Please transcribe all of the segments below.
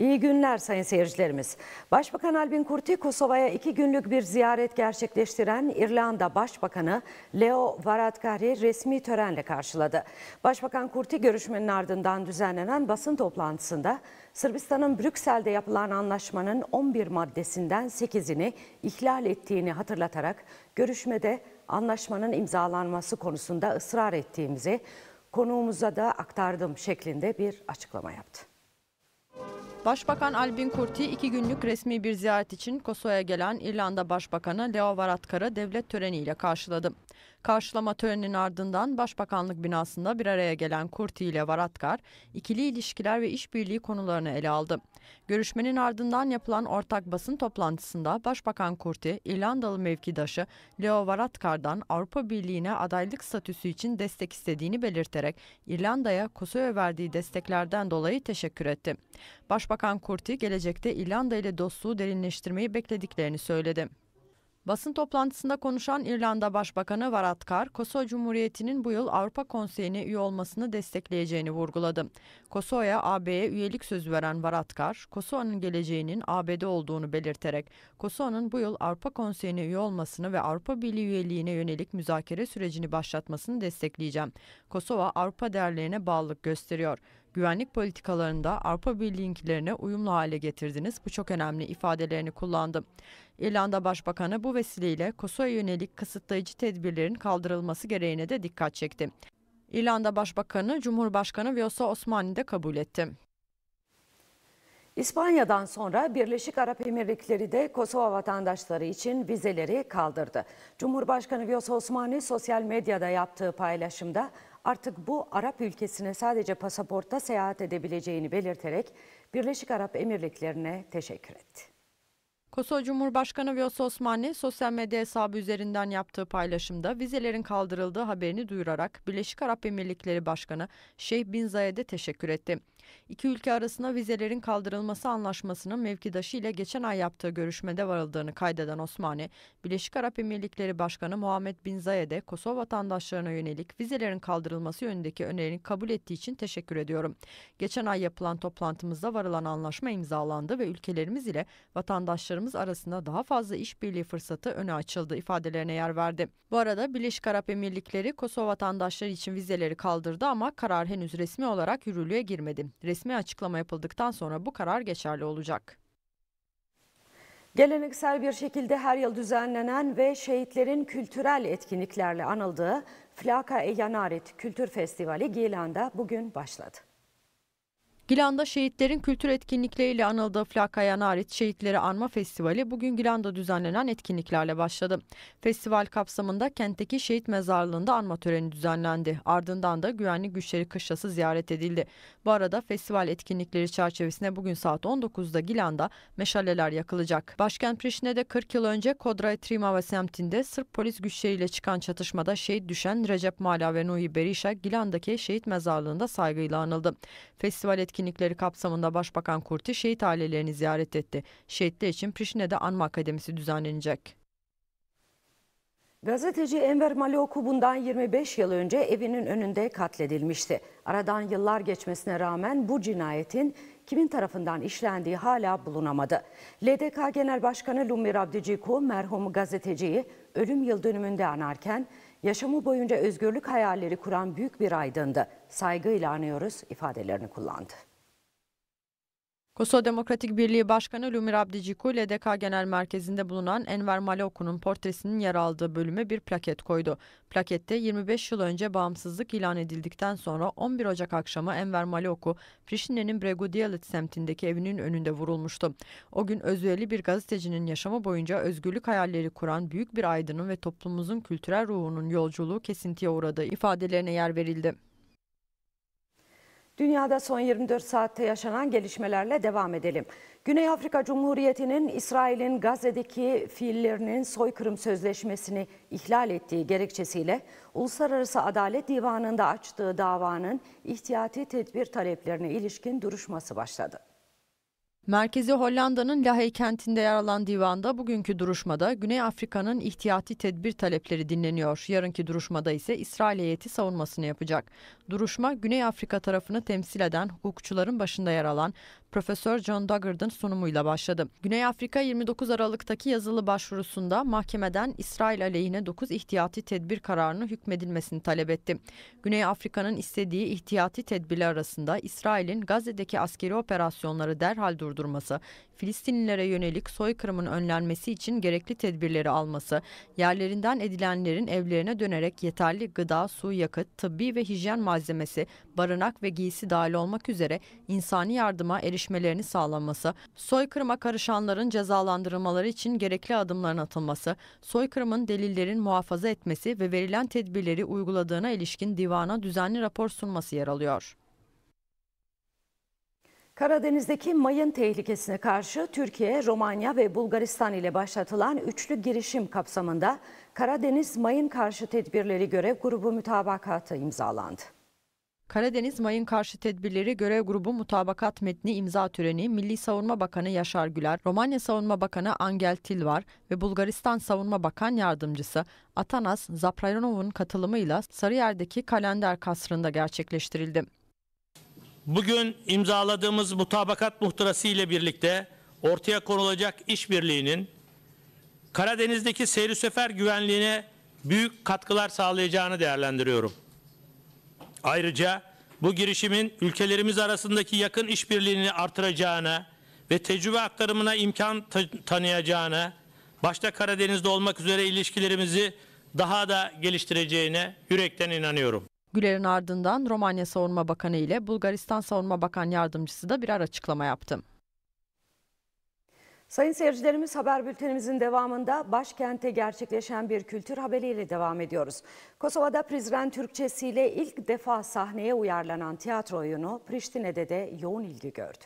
İyi günler sayın seyircilerimiz. Başbakan Albin Kurti Kosova'ya iki günlük bir ziyaret gerçekleştiren İrlanda Başbakanı Leo Varadkar'ı resmi törenle karşıladı. Başbakan Kurti görüşmenin ardından düzenlenen basın toplantısında Sırbistan'ın Brüksel'de yapılan anlaşmanın 11 maddesinden 8'ini ihlal ettiğini hatırlatarak görüşmede anlaşmanın imzalanması konusunda ısrar ettiğimizi konuğumuza da aktardım şeklinde bir açıklama yaptı. Başbakan Albin Kurti iki günlük resmi bir ziyaret için Kosova'ya gelen İrlanda Başbakanı Leo Varadkar'ı devlet töreniyle karşıladı. Karşılama töreninin ardından Başbakanlık binasında bir araya gelen Kurti ile Varatkar, ikili ilişkiler ve işbirliği konularını ele aldı. Görüşmenin ardından yapılan ortak basın toplantısında Başbakan Kurti, İrlandalı mevkidaşı Leo Varadkar'dan Avrupa Birliği'ne adaylık statüsü için destek istediğini belirterek İrlanda'ya Kosova verdiği desteklerden dolayı teşekkür etti. Başbakan Kurti gelecekte İrlanda ile dostluğu derinleştirmeyi beklediklerini söyledi. Basın toplantısında konuşan İrlanda Başbakanı Varadkar, Kosova Cumhuriyeti'nin bu yıl Avrupa Konseyi'ne üye olmasını destekleyeceğini vurguladı. Kosova'ya AB'ye üyelik sözü veren Varadkar, Kosova'nın geleceğinin AB'de olduğunu belirterek, Kosova'nın bu yıl Avrupa Konseyi'ne üye olmasını ve Avrupa Birliği üyeliğine yönelik müzakere sürecini başlatmasını destekleyeceğim. Kosova Avrupa değerlerine bağlılık gösteriyor. Güvenlik politikalarında Avrupa Birliği'nkilerine uyumlu hale getirdiniz. Bu çok önemli ifadelerini kullandı. İrlanda Başbakanı bu vesileyle Kosova'ya yönelik kısıtlayıcı tedbirlerin kaldırılması gereğine de dikkat çekti. İrlanda Başbakanı Cumhurbaşkanı Vyosa Osmani de kabul etti. İspanya'dan sonra Birleşik Arap Emirlikleri de Kosova vatandaşları için vizeleri kaldırdı. Cumhurbaşkanı Vyosa Osmani sosyal medyada yaptığı paylaşımda artık bu Arap ülkesine sadece pasaportta seyahat edebileceğini belirterek Birleşik Arap Emirlikleri'ne teşekkür etti. Kosova Cumhurbaşkanı Vyos Osmani sosyal medya hesabı üzerinden yaptığı paylaşımda vizelerin kaldırıldığı haberini duyurarak Birleşik Arap Emirlikleri Başkanı Şeyh Bin Zayed'e teşekkür etti. İki ülke arasında vizelerin kaldırılması anlaşmasının mevkidaşı ile geçen ay yaptığı görüşmede varıldığını kaydeden Osmani, Birleşik Arap Emirlikleri Başkanı Muhammed Bin Zayed'e Kosova vatandaşlarına yönelik vizelerin kaldırılması yönündeki önerini kabul ettiği için teşekkür ediyorum. Geçen ay yapılan toplantımızda varılan anlaşma imzalandı ve ülkelerimiz ile vatandaşlarımız arasında daha fazla işbirliği fırsatı öne açıldı ifadelerine yer verdi. Bu arada Birleşik Arap Emirlikleri Kosova vatandaşları için vizeleri kaldırdı ama karar henüz resmi olarak yürürlüğe girmedi. Resmi açıklama yapıldıktan sonra bu karar geçerli olacak. Geleneksel bir şekilde her yıl düzenlenen ve şehitlerin kültürel etkinliklerle anıldığı Flaka Eyanet Kültür Festivali Gilan'da bugün başladı. Gilan'da şehitlerin kültür etkinlikleriyle anıldığı Flakayan hariç şehitleri anma festivali bugün Gilan'da düzenlenen etkinliklerle başladı. Festival kapsamında kentteki şehit mezarlığında anma töreni düzenlendi. Ardından da güvenli güçleri kışlası ziyaret edildi. Bu arada festival etkinlikleri çerçevesinde bugün saat 19'da Gilan'da meşaleler yakılacak. Başkent Prişine'de 40 yıl önce Kodray Trimava semtinde Sırp polis güçleriyle çıkan çatışmada şehit düşen Recep Mala ve Nuhi Berişa Gilan'daki şehit mezarlığında saygıyla anıldı. Festival etkinlikleri etkinlikleri kapsamında Başbakan Kurti şehit ailelerini ziyaret etti. Şehitler için Prişine'de anma akademisi düzenlenecek. Gazeteci Enver Malioku bundan 25 yıl önce evinin önünde katledilmişti. Aradan yıllar geçmesine rağmen bu cinayetin kimin tarafından işlendiği hala bulunamadı. LDK Genel Başkanı Lumir Abdiciku merhum gazeteciyi ölüm yıl dönümünde anarken yaşamı boyunca özgürlük hayalleri kuran büyük bir aydındı. Saygıyla anıyoruz ifadelerini kullandı. Kosova Demokratik Birliği Başkanı Lumir Abdiciku, LDK Genel Merkezi'nde bulunan Enver Maloku'nun portresinin yer aldığı bölüme bir plaket koydu. Plakette 25 yıl önce bağımsızlık ilan edildikten sonra 11 Ocak akşamı Enver Maloku, Prişine'nin Bregudialit semtindeki evinin önünde vurulmuştu. O gün özverili bir gazetecinin yaşamı boyunca özgürlük hayalleri kuran büyük bir aydının ve toplumumuzun kültürel ruhunun yolculuğu kesintiye uğradığı ifadelerine yer verildi. Dünyada son 24 saatte yaşanan gelişmelerle devam edelim. Güney Afrika Cumhuriyeti'nin İsrail'in Gazze'deki fiillerinin soykırım sözleşmesini ihlal ettiği gerekçesiyle Uluslararası Adalet Divanı'nda açtığı davanın ihtiyati tedbir taleplerine ilişkin duruşması başladı. Merkezi Hollanda'nın Lahey kentinde yer alan divanda bugünkü duruşmada Güney Afrika'nın ihtiyati tedbir talepleri dinleniyor. Yarınki duruşmada ise İsrail heyeti savunmasını yapacak. Duruşma Güney Afrika tarafını temsil eden hukukçuların başında yer alan Profesör John Duggard'ın sunumuyla başladı. Güney Afrika 29 Aralık'taki yazılı başvurusunda mahkemeden İsrail aleyhine 9 ihtiyati tedbir kararını hükmedilmesini talep etti. Güney Afrika'nın istediği ihtiyati tedbirler arasında İsrail'in Gazze'deki askeri operasyonları derhal durdurması, Filistinlilere yönelik soykırımın önlenmesi için gerekli tedbirleri alması, yerlerinden edilenlerin evlerine dönerek yeterli gıda, su, yakıt, tıbbi ve hijyen malzemesi, barınak ve giysi dahil olmak üzere insani yardıma erişmesi görüşmelerini sağlanması, soykırıma karışanların cezalandırılmaları için gerekli adımların atılması, soykırımın delillerin muhafaza etmesi ve verilen tedbirleri uyguladığına ilişkin divana düzenli rapor sunması yer alıyor. Karadeniz'deki mayın tehlikesine karşı Türkiye, Romanya ve Bulgaristan ile başlatılan üçlü girişim kapsamında Karadeniz Mayın Karşı Tedbirleri Görev Grubu mütabakatı imzalandı. Karadeniz Mayın Karşı Tedbirleri Görev Grubu mutabakat metni imza töreni Milli Savunma Bakanı Yaşar Güler, Romanya Savunma Bakanı Angel Tilvar ve Bulgaristan Savunma Bakan Yardımcısı Atanas Zaprayanov'un katılımıyla Sarıyer'deki Kalender Kasrı'nda gerçekleştirildi. Bugün imzaladığımız mutabakat muhtırası ile birlikte ortaya konulacak işbirliğinin Karadeniz'deki seyri sefer güvenliğine büyük katkılar sağlayacağını değerlendiriyorum. Ayrıca bu girişimin ülkelerimiz arasındaki yakın işbirliğini artıracağına ve tecrübe aktarımına imkan tanıyacağına, başta Karadeniz'de olmak üzere ilişkilerimizi daha da geliştireceğine yürekten inanıyorum. Güler'in ardından Romanya Savunma Bakanı ile Bulgaristan Savunma Bakan Yardımcısı da birer açıklama yaptı. Sayın seyircilerimiz haber bültenimizin devamında başkente gerçekleşen bir kültür haberiyle devam ediyoruz. Kosova'da Prizren Türkçesi ile ilk defa sahneye uyarlanan tiyatro oyunu Priştine'de de yoğun ilgi gördü.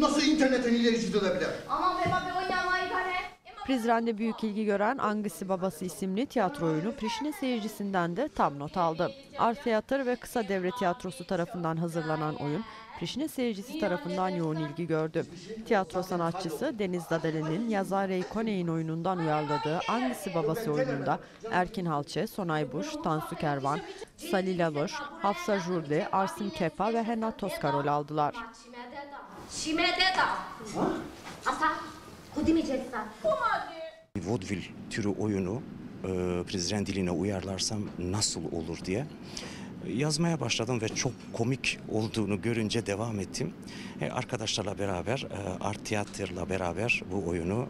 Nasıl internetten ilerisi olabilir? Aman be bak Prizren'de büyük ilgi gören Angisi Babası isimli tiyatro oyunu Prişine seyircisinden de tam not aldı. Art Tiyatr ve Kısa Devre Tiyatrosu tarafından hazırlanan oyun Prişine seyircisi tarafından yoğun ilgi gördü. Tiyatro sanatçısı Deniz Dadele'nin yazar Ray Koney'in oyunundan uyarladığı Annesi Babası oyununda Erkin Halçe, Sonay Buş, Tansu Kervan, Salil Aloş, Hafsa Jurli, Arsim Kepa ve Henna Toskar rol aldılar. Vodvil türü oyunu e, Prizren diline uyarlarsam nasıl olur diye yazmaya başladım ve çok komik olduğunu görünce devam ettim. E, arkadaşlarla beraber, e, Art Tiyatro'la beraber bu oyunu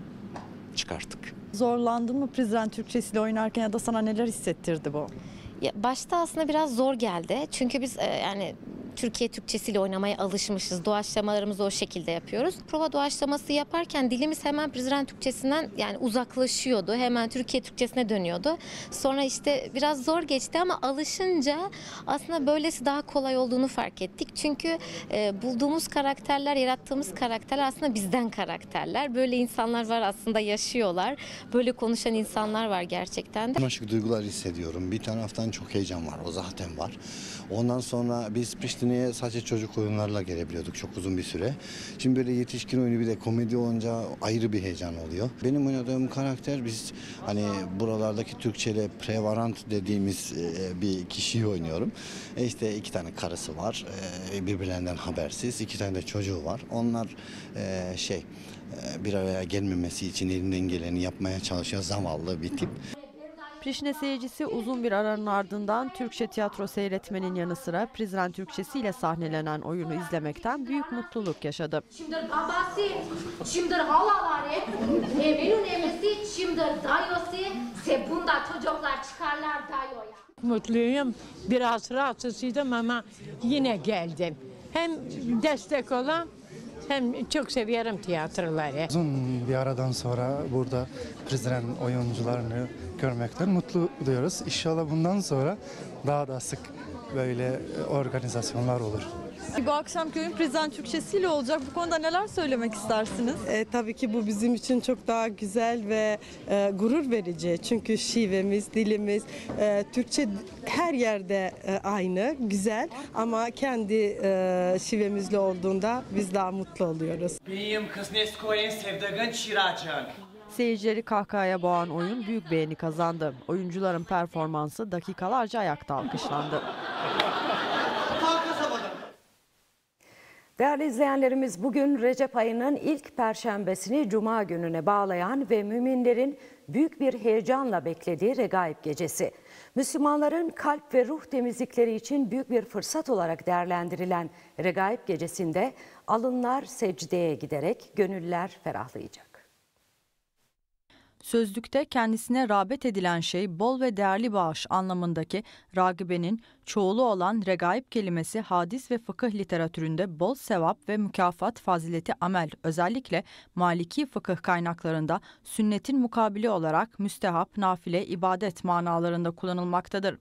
çıkarttık. Zorlandın mı Prizren Türkçesiyle oynarken ya da sana neler hissettirdi bu? Ya başta aslında biraz zor geldi. Çünkü biz e, yani Türkiye Türkçesiyle oynamaya alışmışız. Doğaçlamalarımızı o şekilde yapıyoruz. Prova doğaçlaması yaparken dilimiz hemen Prizren Türkçesinden yani uzaklaşıyordu. Hemen Türkiye Türkçesine dönüyordu. Sonra işte biraz zor geçti ama alışınca aslında böylesi daha kolay olduğunu fark ettik. Çünkü e, bulduğumuz karakterler, yarattığımız karakterler aslında bizden karakterler. Böyle insanlar var aslında yaşıyorlar. Böyle konuşan insanlar var gerçekten de. Aşık duygular hissediyorum. Bir taraftan çok heyecan var. O zaten var. Ondan sonra biz Priştine Turnuya sadece çocuk oyunlarla gelebiliyorduk çok uzun bir süre. Şimdi böyle yetişkin oyunu bir de komedi olunca ayrı bir heyecan oluyor. Benim oynadığım karakter biz hani buralardaki Türkçe'yle prevarant dediğimiz e, bir kişiyi oynuyorum. E işte iki tane karısı var e, birbirlerinden habersiz iki tane de çocuğu var. Onlar e, şey bir araya gelmemesi için elinden geleni yapmaya çalışıyor zavallı bir tip. Çeşne seyircisi uzun bir aranın ardından Türkçe tiyatro seyretmenin yanı sıra Prizren Türkçesi ile sahnelenen oyunu izlemekten büyük mutluluk yaşadı. Şimdi babası, şimdir halaları, evinin emisi, şimdir dayosu, bunda çocuklar çıkarlar dayoya. Mutluyum, biraz rahatsızıydım ama yine geldim. Hem destek olan hem çok seviyorum tiyatroları. Uzun bir aradan sonra burada Prizren oyuncularını görmekten mutlu diyoruz. İnşallah bundan sonra daha da sık böyle e, organizasyonlar olur. Bu akşam köyün Prizren Türkçesiyle olacak. Bu konuda neler söylemek istersiniz? E, tabii ki bu bizim için çok daha güzel ve e, gurur verici. Çünkü şivemiz, dilimiz, e, Türkçe her yerde e, aynı, güzel. Ama kendi e, şivemizle olduğunda biz daha mutlu oluyoruz. Benim kız Neskoyen sevdagın Çiracan. Seyircileri kahkahaya boğan oyun büyük beğeni kazandı. Oyuncuların performansı dakikalarca ayakta alkışlandı. Değerli izleyenlerimiz bugün Recep ayının ilk perşembesini Cuma gününe bağlayan ve müminlerin büyük bir heyecanla beklediği Regaib gecesi. Müslümanların kalp ve ruh temizlikleri için büyük bir fırsat olarak değerlendirilen Regaib gecesinde alınlar secdeye giderek gönüller ferahlayacak. Sözlükte kendisine rağbet edilen şey bol ve değerli bağış anlamındaki ragibenin çoğulu olan regaib kelimesi hadis ve fıkıh literatüründe bol sevap ve mükafat fazileti amel özellikle maliki fıkıh kaynaklarında sünnetin mukabili olarak müstehap, nafile, ibadet manalarında kullanılmaktadır.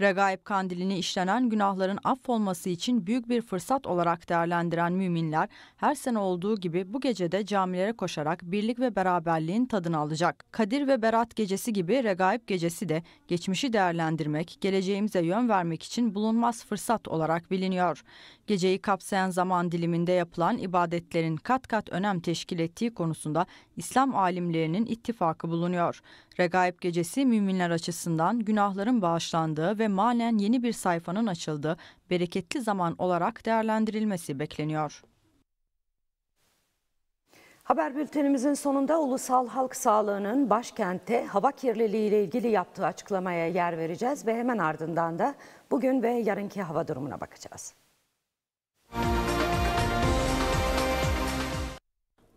Regaib kandilini işlenen günahların affolması için büyük bir fırsat olarak değerlendiren müminler her sene olduğu gibi bu gecede camilere koşarak birlik ve beraberliğin tadını alacak. Kadir ve Berat gecesi gibi Regaib gecesi de geçmişi değerlendirmek, geleceğimize yön vermek için bulunmaz fırsat olarak biliniyor. Geceyi kapsayan zaman diliminde yapılan ibadetlerin kat kat önem teşkil ettiği konusunda İslam alimlerinin ittifakı bulunuyor. Regaib gecesi müminler açısından günahların bağışlandığı ve manen yeni bir sayfanın açıldığı bereketli zaman olarak değerlendirilmesi bekleniyor. Haber bültenimizin sonunda Ulusal Halk Sağlığı'nın başkente hava kirliliği ile ilgili yaptığı açıklamaya yer vereceğiz ve hemen ardından da bugün ve yarınki hava durumuna bakacağız.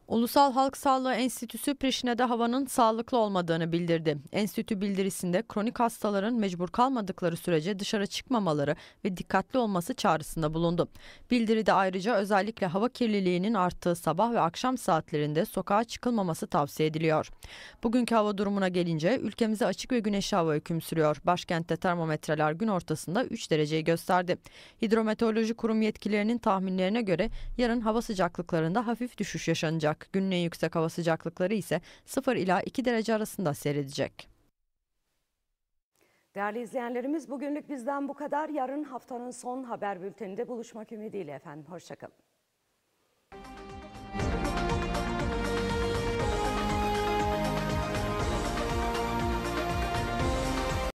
Ulusal Halk Sağlığı Enstitüsü Prişine'de havanın sağlıklı olmadığını bildirdi. Enstitü bildirisinde kronik hastaların mecbur kalmadıkları sürece dışarı çıkmamaları ve dikkatli olması çağrısında bulundu. Bildiride ayrıca özellikle hava kirliliğinin arttığı sabah ve akşam saatlerinde sokağa çıkılmaması tavsiye ediliyor. Bugünkü hava durumuna gelince ülkemize açık ve güneşli hava hüküm sürüyor. Başkentte termometreler gün ortasında 3 dereceyi gösterdi. Hidrometeoroloji kurum yetkililerinin tahminlerine göre yarın hava sıcaklıklarında hafif düşüş yaşanacak olacak. Günün yüksek hava sıcaklıkları ise 0 ila 2 derece arasında seyredecek. Değerli izleyenlerimiz bugünlük bizden bu kadar. Yarın haftanın son haber bülteninde buluşmak ümidiyle efendim. Hoşçakalın.